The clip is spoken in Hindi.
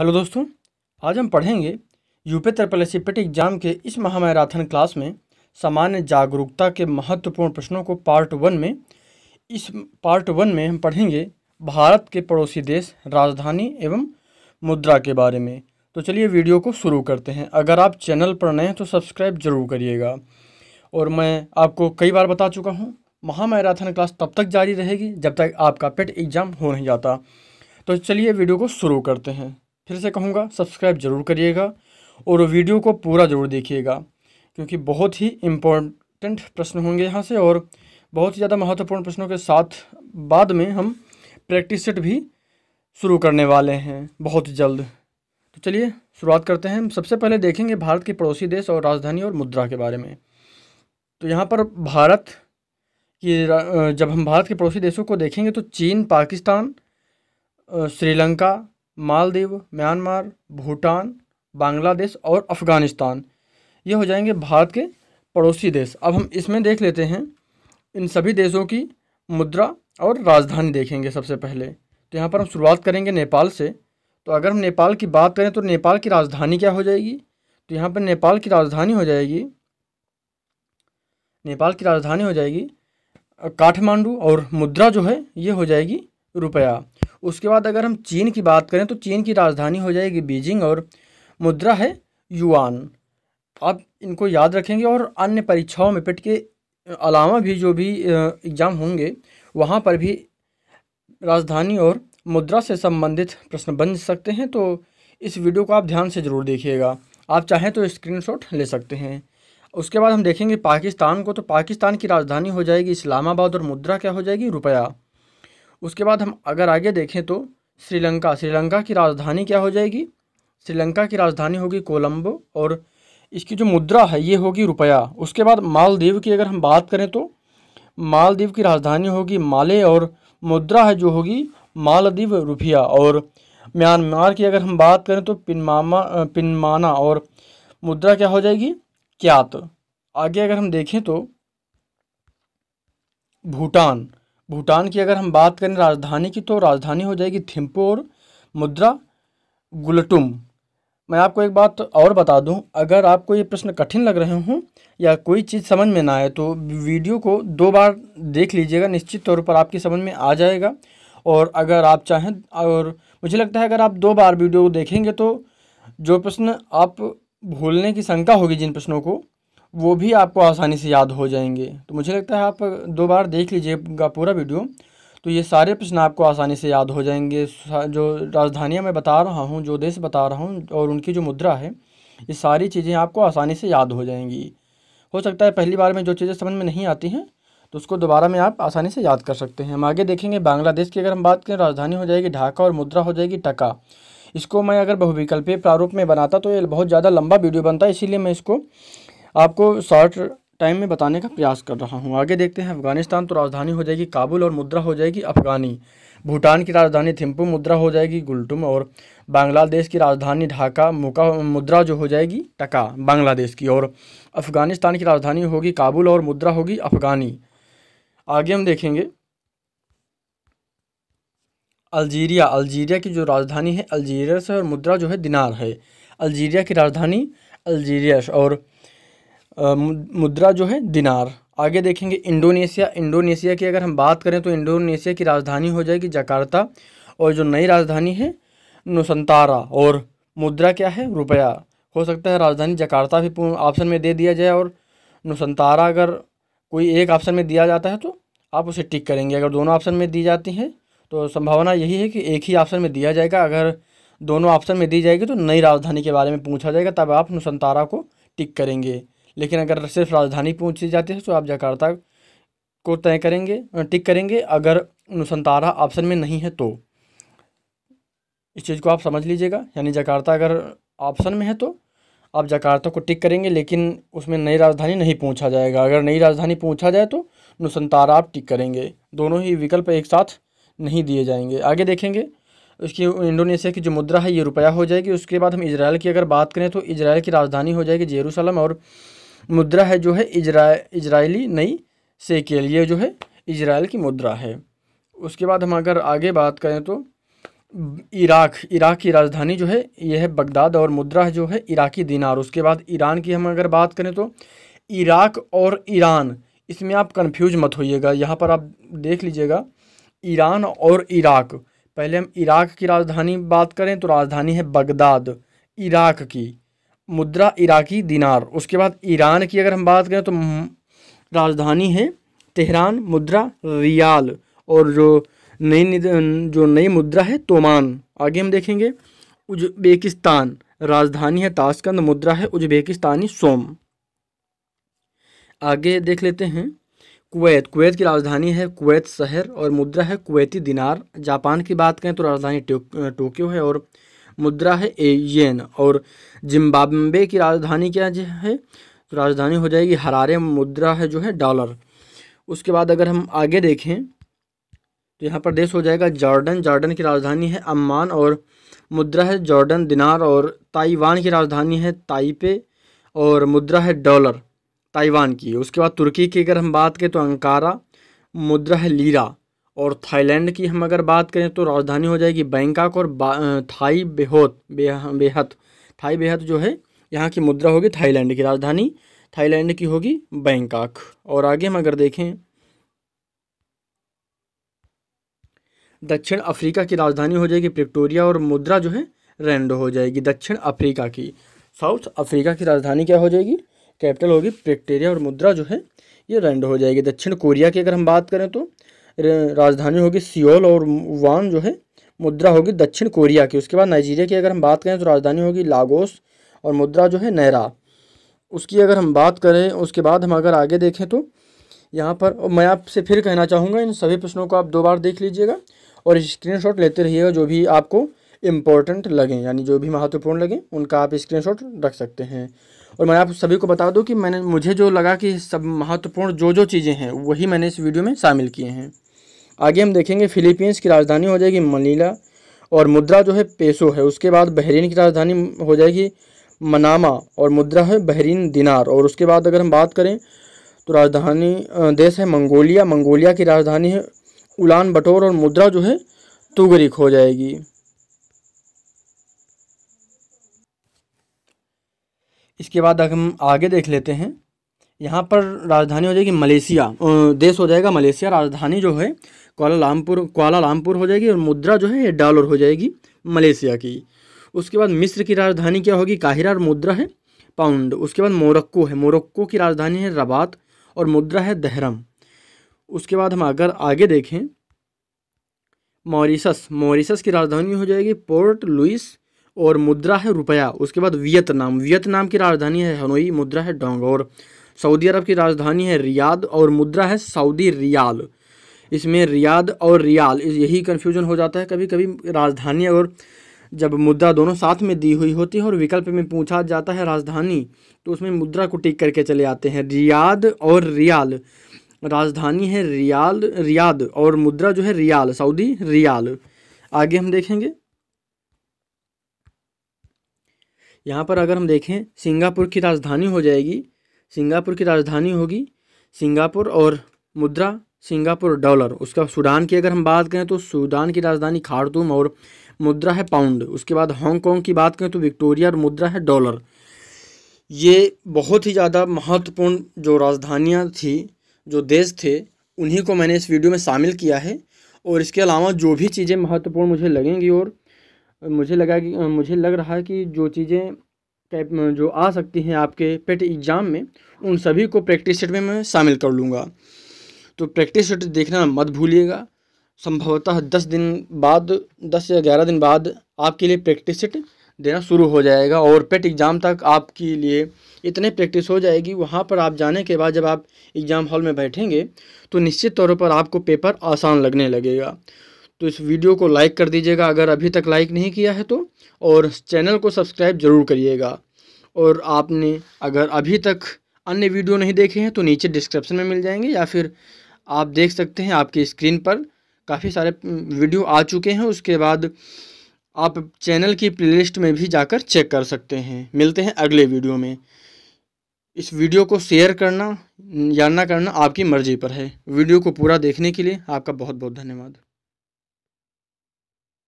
हेलो दोस्तों आज हम पढ़ेंगे यूपी एस एग्जाम के इस महामैराथन क्लास में सामान्य जागरूकता के महत्वपूर्ण प्रश्नों को पार्ट वन में इस पार्ट वन में हम पढ़ेंगे भारत के पड़ोसी देश राजधानी एवं मुद्रा के बारे में तो चलिए वीडियो को शुरू करते हैं अगर आप चैनल पर नए हैं तो सब्सक्राइब जरूर करिएगा और मैं आपको कई बार बता चुका हूँ महामैराथन क्लास तब तक जारी रहेगी जब तक आपका पेट एग्ज़ाम हो नहीं जाता तो चलिए वीडियो को शुरू करते हैं फिर से कहूँगा सब्सक्राइब ज़रूर करिएगा और वीडियो को पूरा ज़रूर देखिएगा क्योंकि बहुत ही इम्पोर्टेंट प्रश्न होंगे यहाँ से और बहुत ही ज़्यादा महत्वपूर्ण प्रश्नों के साथ बाद में हम प्रैक्टिस सेट भी शुरू करने वाले हैं बहुत जल्द तो चलिए शुरुआत करते हैं हम सबसे पहले देखेंगे भारत के पड़ोसी देश और राजधानी और मुद्रा के बारे में तो यहाँ पर भारत की जब हम भारत के पड़ोसी देशों को देखेंगे तो चीन पाकिस्तान श्रीलंका मालदीव म्यांमार भूटान बांग्लादेश और अफ़गानिस्तान ये हो जाएंगे भारत के पड़ोसी देश अब हम इसमें देख लेते हैं इन सभी देशों की मुद्रा और राजधानी देखेंगे सबसे पहले तो यहाँ पर हम शुरुआत करेंगे नेपाल से तो अगर हम नेपाल की बात करें तो नेपाल की राजधानी क्या हो जाएगी तो यहाँ पर नेपाल की राजधानी हो जाएगी नेपाल की राजधानी हो जाएगी काठमांडू और मुद्रा जो है ये हो जाएगी रुपया उसके बाद अगर हम चीन की बात करें तो चीन की राजधानी हो जाएगी बीजिंग और मुद्रा है युआन आप इनको याद रखेंगे और अन्य परीक्षाओं में पिट के अलावा भी जो भी एग्ज़ाम होंगे वहाँ पर भी राजधानी और मुद्रा से संबंधित प्रश्न बन सकते हैं तो इस वीडियो को आप ध्यान से ज़रूर देखिएगा आप चाहें तो स्क्रीनशॉट ले सकते हैं उसके बाद हम देखेंगे पाकिस्तान को तो पाकिस्तान की राजधानी हो जाएगी इस्लामाबाद और मुद्रा क्या हो जाएगी रुपया उसके बाद हम अगर आगे देखें तो श्रीलंका श्रीलंका की राजधानी क्या हो जाएगी श्रीलंका की राजधानी होगी कोलंबो और इसकी जो मुद्रा है ये होगी रुपया उसके बाद मालदीव की अगर हम बात करें तो मालदीव की राजधानी होगी माले और मुद्रा है जो होगी मालदीव रुपया और म्यांमार की अगर हम बात करें तो पिनमामा पिनमाना और मुद्रा क्या हो जाएगी क्यात आगे अगर हम देखें तो भूटान भूटान की अगर हम बात करें राजधानी की तो राजधानी हो जाएगी थिम्पू और मुद्रा गुलटुम मैं आपको एक बात और बता दूं अगर आपको ये प्रश्न कठिन लग रहे हों या कोई चीज़ समझ में ना आए तो वीडियो को दो बार देख लीजिएगा निश्चित तौर पर आपकी समझ में आ जाएगा और अगर आप चाहें और मुझे लगता है अगर आप दो बार वीडियो देखेंगे तो जो प्रश्न आप भूलने की शंका होगी जिन प्रश्नों को वो भी आपको आसानी से याद हो जाएंगे तो मुझे लगता है आप दो बार देख लीजिएगा पूरा वीडियो तो ये सारे प्रश्न आपको आसानी से याद हो जाएंगे जो राजधानियाँ मैं बता रहा हूँ जो देश बता रहा हूँ और उनकी जो मुद्रा है ये सारी चीज़ें आपको आसानी से याद हो जाएंगी हो सकता है पहली बार में जो चीज़ें समझ में नहीं आती हैं तो उसको दोबारा में आप आसानी से याद कर सकते हैं हम आगे देखेंगे बांग्लादेश की अगर हम बात करें राजधानी हो जाएगी ढाका और मुद्रा हो जाएगी टका इसको मैं अगर बहुविकल्पीय प्रारूप में बनाता तो ये बहुत ज़्यादा लंबा वीडियो बनता है इसीलिए मैं इसको आपको शॉर्ट टाइम में बताने का प्रयास कर रहा हूँ आगे देखते हैं अफगानिस्तान तो राजधानी हो जाएगी काबुल और मुद्रा हो जाएगी अफगानी भूटान की राजधानी थिम्पू मुद्रा हो जाएगी गुलटुम और बांग्लादेश की राजधानी ढाका मुका मुद्रा जो हो जाएगी टका बांग्लादेश की और अफगानिस्तान की राजधानी होगी काबुल और मुद्रा होगी अफगानी आगे हम देखेंगे अल्जीरिया अल्जीरिया की जो राजधानी है अल्जीरियस और मुद्रा जो है दिनार है अल्जीरिया की राजधानी अल्जीरियस और मुद्रा जो है दिनार आगे देखेंगे इंडोनेशिया इंडोनेशिया की अगर हम बात करें तो इंडोनेशिया की राजधानी हो जाएगी जकार्ता और जो नई राजधानी है नुसंतारा और मुद्रा क्या है रुपया हो सकता है राजधानी जकार्ता भी ऑप्शन में दे दिया जाए और नुसंतारा अगर कोई एक ऑप्शन में दिया जाता है तो आप उसे टिक करेंगे अगर दोनों ऑप्शन में दी जाती हैं तो संभावना यही है कि एक ही ऑप्शन में दिया जाएगा अगर दोनों ऑप्शन में दी जाएगी तो नई राजधानी के बारे में पूछा जाएगा तब आप नुसंतारा को टिक करेंगे लेकिन अगर सिर्फ राजधानी पूछी जाती है तो आप जकार्ता को तय करेंगे टिक करेंगे अगर अनुसंतारा ऑप्शन में नहीं है तो इस चीज़ को आप समझ लीजिएगा यानी जकार्ता अगर ऑप्शन में है तो आप जकार्ता को टिक करेंगे लेकिन उसमें नई राजधानी नहीं पूछा जाएगा अगर नई राजधानी पूछा जाए तो नुसंतारा आप टिक करेंगे दोनों ही विकल्प एक साथ नहीं दिए जाएंगे आगे देखेंगे उसकी इंडोनेशिया की जो मुद्रा है ये रुपया हो जाएगी उसके बाद हम इसराइल की अगर बात करें तो इसराइल की राजधानी हो जाएगी जेरूसलम और मुद्रा है जो है इजरा इजरायली नई सेकेल ये जो है इजराइल की मुद्रा है उसके बाद हम अगर आगे बात करें तो इराक इराक की राजधानी जो है यह है बगदाद और मुद्रा जो है इराकी दिनार उसके बाद ईरान की हम अगर बात करें तो इराक और ईरान इसमें आप कंफ्यूज मत होइएगा यहाँ पर आप देख लीजिएगा ईरान और इराक पहले हम इराक की राजधानी बात करें तो राजधानी है बगदाद इराक की मुद्रा इराकी दिनार उसके बाद ईरान की अगर हम बात करें तो राजधानी है तेहरान मुद्रा रियाल और जो नई जो नई मुद्रा है तोमान आगे हम देखेंगे उज्बेकिस्तान राजधानी है ताशकंद मुद्रा है उज्बेकिस्तानी सोम आगे देख लेते हैं कुवैत कुवैत की राजधानी है कुवैत शहर और मुद्रा है कुवैती दिनार जापान की बात करें तो राजधानी टोक्यो है और मुद्रा है ए येन और जिम्बाब्वे की राजधानी क्या है तो राजधानी हो जाएगी हरारे मुद्रा है जो है डॉलर उसके बाद अगर हम आगे देखें तो यहाँ पर देश हो जाएगा जॉर्डन जॉर्डन की राजधानी है अम्मान और मुद्रा है जॉर्डन दिनार और ताइवान की राजधानी है ताइपे और मुद्रा है डॉलर ताइवान की उसके बाद तुर्की की अगर हम बात करें तो अंकारा मुद्रा है लीरा और थाईलैंड की हम अगर बात करें तो राजधानी हो जाएगी बैंकॉक और थाई बेहोत बेहत थाई बेहत जो है यहाँ की मुद्रा होगी थाईलैंड की राजधानी थाईलैंड की होगी बैंकॉक और आगे हम अगर देखें दक्षिण अफ्रीका की राजधानी हो जाएगी प्रिक्टोरिया और मुद्रा जो है रेंडो हो जाएगी दक्षिण अफ्रीका की साउथ अफ्रीका की राजधानी क्या हो जाएगी कैपिटल होगी प्रिक्टेरिया और मुद्रा जो है ये रेंडो हो जाएगी दक्षिण कोरिया की अगर हम बात करें तो राजधानी होगी सियोल और वान जो है मुद्रा होगी दक्षिण कोरिया की उसके बाद नाइजीरिया की अगर हम बात करें तो राजधानी होगी लागोस और मुद्रा जो है नहरा उसकी अगर हम बात करें उसके बाद हम अगर आगे देखें तो यहाँ पर मैं आपसे फिर कहना चाहूँगा इन सभी प्रश्नों को आप दो बार देख लीजिएगा और स्क्रीनशॉट लेते रहिएगा जो भी आपको इम्पोर्टेंट लगें यानी जो भी महत्वपूर्ण लगें उनका आप स्क्रीनशॉट रख सकते हैं और मैं आप सभी को बता दूं कि मैंने मुझे जो लगा कि सब महत्वपूर्ण जो जो चीज़ें हैं वही मैंने इस वीडियो में शामिल किए हैं आगे हम देखेंगे फिलीपींस की राजधानी हो जाएगी मनीला और मुद्रा जो है पेसो है उसके बाद बहरीन की राजधानी हो जाएगी मनामा और मुद्रा है बहरीन दिनार और उसके बाद अगर हम बात करें तो राजधानी देश है मंगोलिया मंगोलिया की राजधानी है उलान बटोर और मुद्रा जो है तुगरिक हो जाएगी इसके बाद अगर हम आगे देख लेते हैं यहाँ पर राजधानी हो जाएगी मलेशिया देश हो जाएगा मलेशिया राजधानी जो है क्वालामपुर क्वालामपुर हो जाएगी और मुद्रा जो है डॉलर हो जाएगी मलेशिया की उसके बाद मिस्र की राजधानी क्या होगी काहिरा और मुद्रा है पाउंड उसके बाद मोरक्को है मोरक्को की राजधानी है रबात और मुद्रा है दहरम उसके बाद हम अगर आगे देखें मॉरिशस मॉरिशस की राजधानी हो जाएगी पोर्ट लुइस और मुद्रा है रुपया उसके बाद वियतनाम वियतनाम की राजधानी है हनोई मुद्रा है डोंगोर सऊदी अरब की राजधानी है रियाद और मुद्रा है सऊदी रियाल इसमें रियाद और रियाल यही कन्फ्यूजन हो जाता है कभी कभी राजधानी और जब मुद्रा दोनों साथ में दी हुई होती है और विकल्प में पूछा जाता है राजधानी तो उसमें मुद्रा को टिक करके चले आते हैं रियाद और रियाल राजधानी है रियाल रियाद और मुद्रा जो है रियाल सऊदी रियाल आगे हम देखेंगे यहाँ पर अगर हम देखें सिंगापुर की राजधानी हो जाएगी सिंगापुर की राजधानी होगी सिंगापुर और मुद्रा सिंगापुर डॉलर उसका सूडान की अगर हम बात करें तो सूडान की राजधानी खारतूम और मुद्रा है पाउंड उसके बाद हांगकॉन्ग की बात करें तो विक्टोरिया और मुद्रा है डॉलर ये बहुत ही ज़्यादा महत्वपूर्ण जो राजधानियाँ थी जो देश थे उन्हीं को मैंने इस वीडियो में शामिल किया है और इसके अलावा जो भी चीज़ें महत्वपूर्ण मुझे लगेंगी और मुझे लगा कि मुझे लग रहा है कि जो चीज़ें जो आ सकती हैं आपके पेट एग्ज़ाम e में उन सभी को प्रैक्टिस सेट में मैं शामिल कर लूँगा तो प्रैक्टिस सेट देखना मत भूलिएगा संभवतः दस दिन बाद दस या ग्यारह दिन बाद आपके लिए प्रैक्टिस सेट देना शुरू हो जाएगा और पेट एग्ज़ाम e तक आपके लिए इतने प्रैक्टिस हो जाएगी वहाँ पर आप जाने के बाद जब आप एग्ज़ाम हॉल में बैठेंगे तो निश्चित तौर पर आपको पेपर आसान लगने लगेगा तो इस वीडियो को लाइक कर दीजिएगा अगर अभी तक लाइक नहीं किया है तो और चैनल को सब्सक्राइब ज़रूर करिएगा और आपने अगर अभी तक अन्य वीडियो नहीं देखे हैं तो नीचे डिस्क्रिप्शन में मिल जाएंगे या फिर आप देख सकते हैं आपकी स्क्रीन पर काफ़ी सारे वीडियो आ चुके हैं उसके बाद आप चैनल की प्लेलिस्ट में भी जाकर चेक कर सकते हैं मिलते हैं अगले वीडियो में इस वीडियो को शेयर करना या ना करना आपकी मर्ज़ी पर है वीडियो को पूरा देखने के लिए आपका बहुत बहुत धन्यवाद